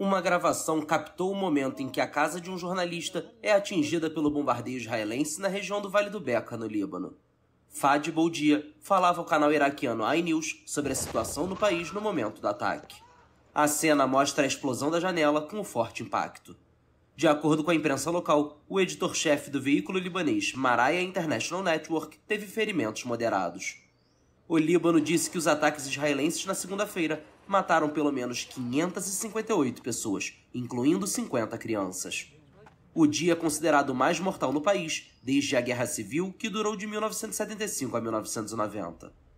uma gravação captou o momento em que a casa de um jornalista é atingida pelo bombardeio israelense na região do Vale do Beca, no Líbano. Fadi Boudia falava ao canal iraquiano iNews sobre a situação no país no momento do ataque. A cena mostra a explosão da janela com um forte impacto. De acordo com a imprensa local, o editor-chefe do veículo libanês Maraya International Network teve ferimentos moderados. O Líbano disse que os ataques israelenses na segunda-feira mataram pelo menos 558 pessoas, incluindo 50 crianças. O dia é considerado o mais mortal no país desde a Guerra Civil, que durou de 1975 a 1990.